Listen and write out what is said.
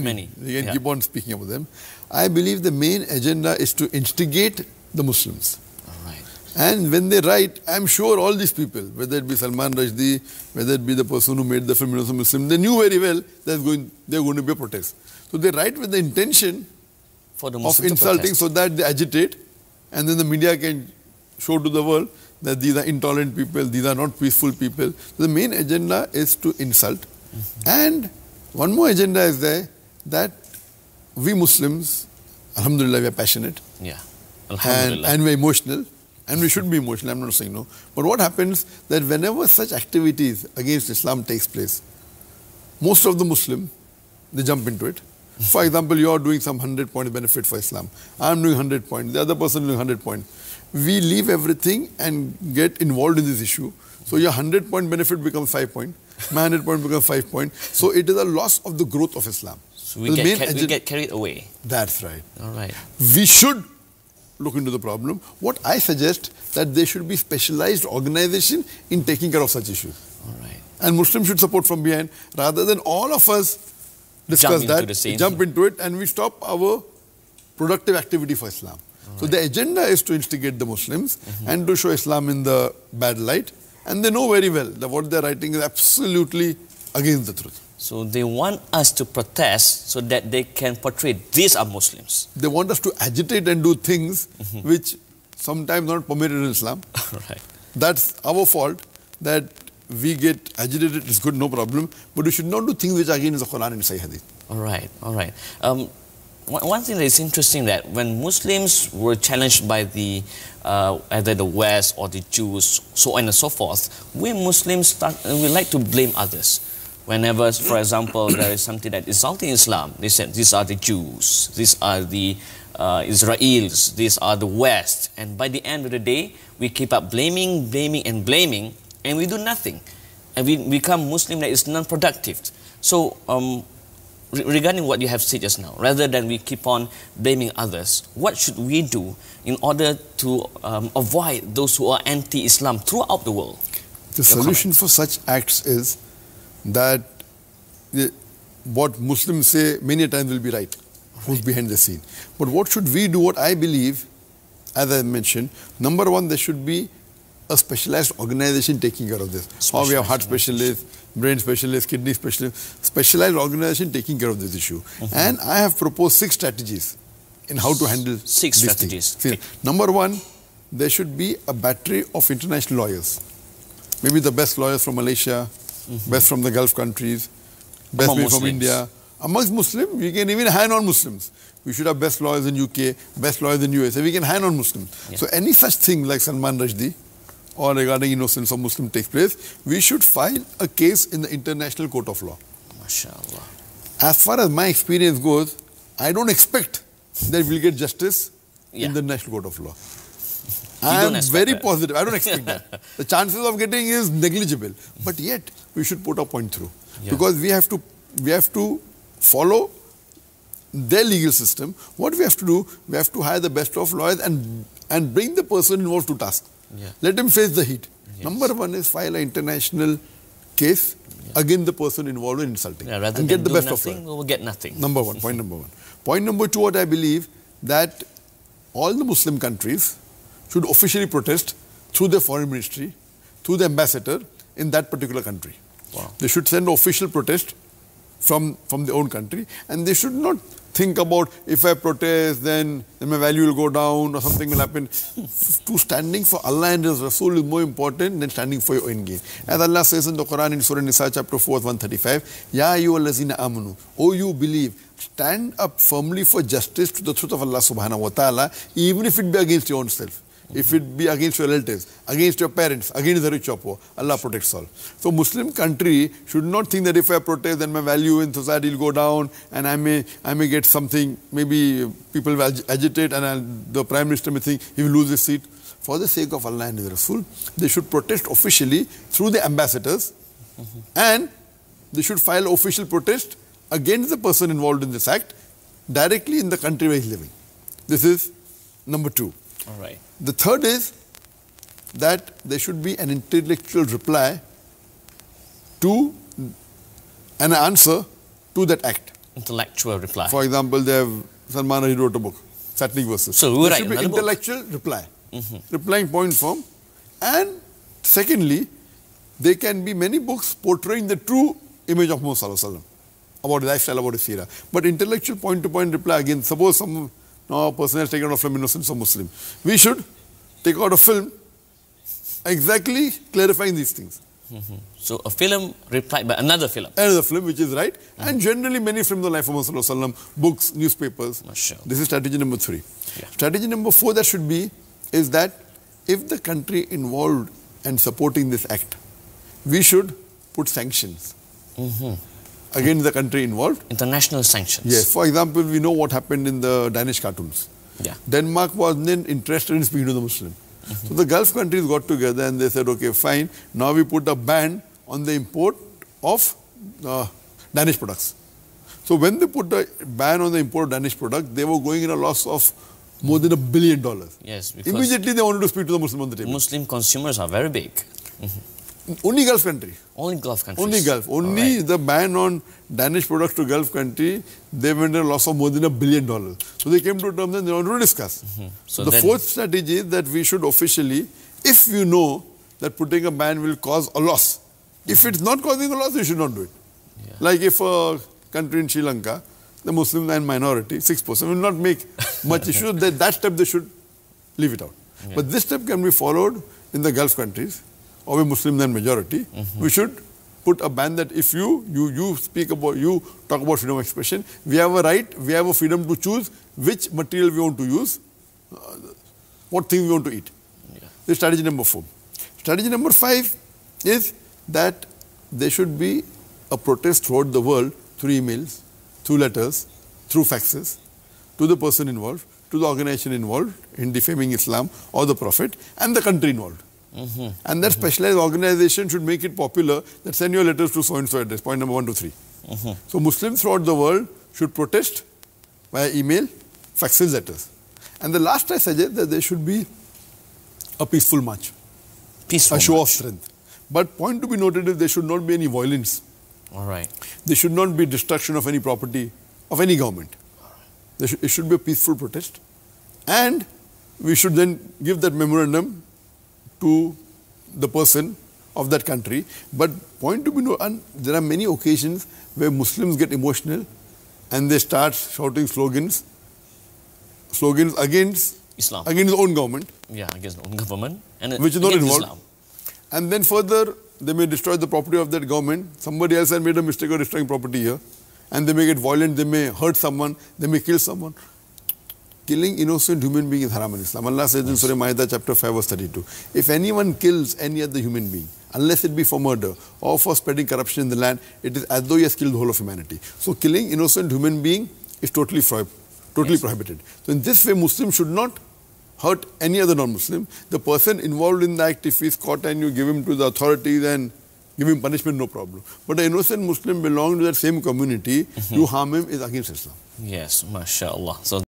Many. Many. You can yeah. keep on speaking about them. I believe the main agenda is to instigate the Muslims. And when they write, I'm sure all these people, whether it be Salman Rushdie, whether it be the person who made the film Muslim, they knew very well there's going there's going to be a protest. So they write with the intention For the of insulting so that they agitate and then the media can show to the world that these are intolerant people, these are not peaceful people. So the main agenda is to insult. Mm -hmm. And one more agenda is there that we Muslims, Alhamdulillah, we are passionate. Yeah. And, and we're emotional. And we should be emotional, I'm not saying no. But what happens that whenever such activities against Islam takes place, most of the Muslim, they jump into it. For example, you are doing some 100 point benefit for Islam. I'm doing 100 point. The other person doing 100 point. We leave everything and get involved in this issue. So your 100 point benefit becomes 5 point. My 100 point becomes 5 point. So it is a loss of the growth of Islam. So we, get, ca we get carried away. That's right. All right. We should look into the problem. What I suggest that there should be specialized organization in taking care of such issues. All right. And Muslims should support from behind rather than all of us discuss jump that, jump into it and we stop our productive activity for Islam. so the agenda is to instigate the Muslims mm -hmm. and to show Islam in the bad light. And they know very well that what they're writing is absolutely against the truth. So they want us to protest so that they can portray these are Muslims. They want us to agitate and do things mm -hmm. which sometimes not permitted in Islam. right. That's our fault that we get agitated. It's good, no problem. But we should not do things which are against the Quran and Sahih Hadith. All right, all right. Um, one thing that is interesting that when Muslims were challenged by the uh, either the West or the Jews, so on and so forth, we Muslims start, we like to blame others. Whenever, for example, there is something that insulting Islam, they said these are the Jews, these are the uh, Israelis, these are the West. And by the end of the day, we keep up blaming, blaming, and blaming, and we do nothing. And we become Muslim that is non-productive. So um, regarding what you have said just now, rather than we keep on blaming others, what should we do in order to um, avoid those who are anti-Islam throughout the world? The Your solution comments. for such acts is that eh, what Muslims say many times will be right, who's behind the scene. But what should we do? What I believe, as I mentioned, number one, there should be a specialized organization taking care of this. Or we have heart specialists, brain specialists, kidney specialists, specialized organization taking care of this issue. Mm -hmm. And I have proposed six strategies in how to handle six strategies. See, okay. Number one, there should be a battery of international lawyers. Maybe the best lawyers from Malaysia, -hmm. best from the Gulf countries, best Among from India. Amongst Muslims, we can even hang on muslims We should have best lawyers in UK, best lawyers in USA. We can hang on muslims Yeah. So any such thing like Salman Rushdie or regarding innocence of Muslim takes place, we should file a case in the International Court of Law. MashaAllah. As far as my experience goes, I don't expect that we'll get justice yeah. in the National Court of Law. I am very that. positive. I don't expect that. The chances of getting is negligible. But yet, we should put a point through. Yeah. Because we have to we have to follow their legal system. What we have to do, we have to hire the best of lawyers and and bring the person involved to task. Yeah. Let him face the heat. Yes. Number one is file an international case yeah. against the person involved in insulting. Yeah, rather and than get the best nothing, of we'll get nothing. Number one, point number one. Point number two, what I believe that all the Muslim countries should officially protest through their foreign ministry, through the ambassador in that particular country. Wow. They should send official protest from, from their own country and they should not think about if I protest then, then my value will go down or something will happen. to standing for Allah and His Rasul is more important than standing for your own gain. As Allah says in the Quran in Surah Nisa chapter 4 135, Ya ayyuhallazina amanu, O you believe, stand up firmly for justice to the truth of Allah subhanahu wa ta'ala even if it be against your own self. If it be against your relatives, against your parents, against the rich or poor, Allah protects all. So Muslim country should not think that if I protest, then my value in society will go down and I may, I may get something, maybe people will agitate and I'll, the Prime Minister may think he will lose his seat. For the sake of Allah and His Rasul, they should protest officially through the ambassadors mm -hmm. and they should file official protest against the person involved in this act directly in the country where he's living. This is number two. All right. The third is that there should be an intellectual reply to an answer to that act. Intellectual reply. For example, they have Salman he wrote a book, Satnik versus. So there should be intellectual book. reply, mm -hmm. replying point form, and secondly, there can be many books portraying the true image of Muhammad about his lifestyle, about his seerah. But intellectual point-to-point -point reply again. Suppose some no, person has taken out a film innocent or Muslim. We should take out a film exactly clarifying these things. Mm -hmm. So a film replied by another film. Another film, which is right. Mm -hmm. And generally many films, the life of Muhammad books, newspapers. Sure. This is strategy number three. Yeah. Strategy number four that should be is that if the country involved and supporting this act, we should put sanctions. Mm -hmm. Against the country involved. International sanctions. Yes. For example, we know what happened in the Danish cartoons. Yeah. Denmark was then interested in speaking to the Muslim. Mm -hmm. So the Gulf countries got together and they said, okay, fine. Now we put a ban on the import of uh, Danish products. So when they put a ban on the import of Danish products, they were going in a loss of more than a billion dollars. Yes. Immediately they wanted to speak to the Muslim on the table. Muslim consumers are very big. Mm -hmm. Only Gulf country. Only Gulf country. Only Gulf. Only right. the ban on Danish products to Gulf country, they went a loss of more than a billion dollars. So they came to terms and they wanted to discuss. Mm -hmm. So the fourth strategy is that we should officially, if you know that putting a ban will cause a loss, if mm-hmm. it's not causing a loss, you should not do it. Yeah. Like if a country in Sri Lanka, the Muslim and minority, 6%, will not make much issue. That, that step they should leave it out. Yeah. But this step can be followed in the Gulf countries of a Muslim than majority, mm -hmm. we should put a ban that if you, you, you speak about, you talk about freedom of expression, we have a right, we have a freedom to choose which material we want to use, uh, what thing we want to eat. Yeah. This strategy number four. Strategy number five is that there should be a protest throughout the world through emails, through letters, through faxes, to the person involved, to the organization involved in defaming Islam or the Prophet, and the country involved. -hmm. And that mm -hmm. specialized organization should make it popular that send your letters to so and so address, point number one to three. Mm -hmm. So Muslims throughout the world should protest via email, faxes letters. And the last I suggest that there should be a peaceful march. Peaceful A show march. of strength. But point to be noted is there should not be any violence. All right. There should not be destruction of any property of any government. Right. it should be a peaceful protest. And we should then give that memorandum to the person of that country. But point to be noted, and there are many occasions where Muslims get emotional and they start shouting slogans, slogans against Islam, against the own government. Yeah, against the own government, and which is not involved. Islam. And then further, they may destroy the property of that government. Somebody else has made a mistake of destroying property here, and they may get violent. They may hurt someone. They may kill someone killing innocent human being is haram in Islam. Allah says in Surah Maida chapter 5 verse 32, if anyone kills any other human being, unless it be for murder or for spreading corruption in the land, it is as though he has killed the whole of humanity. So killing innocent human being is totally, totally yes. prohibited. So in this way, Muslims should not hurt any other non-Muslim. The person involved in the act, if he is caught and you give him to the authorities and give him punishment, no problem. But an innocent Muslim belonging to that same community, mm -hmm. you harm him is against Islam. Yes, mashallah. So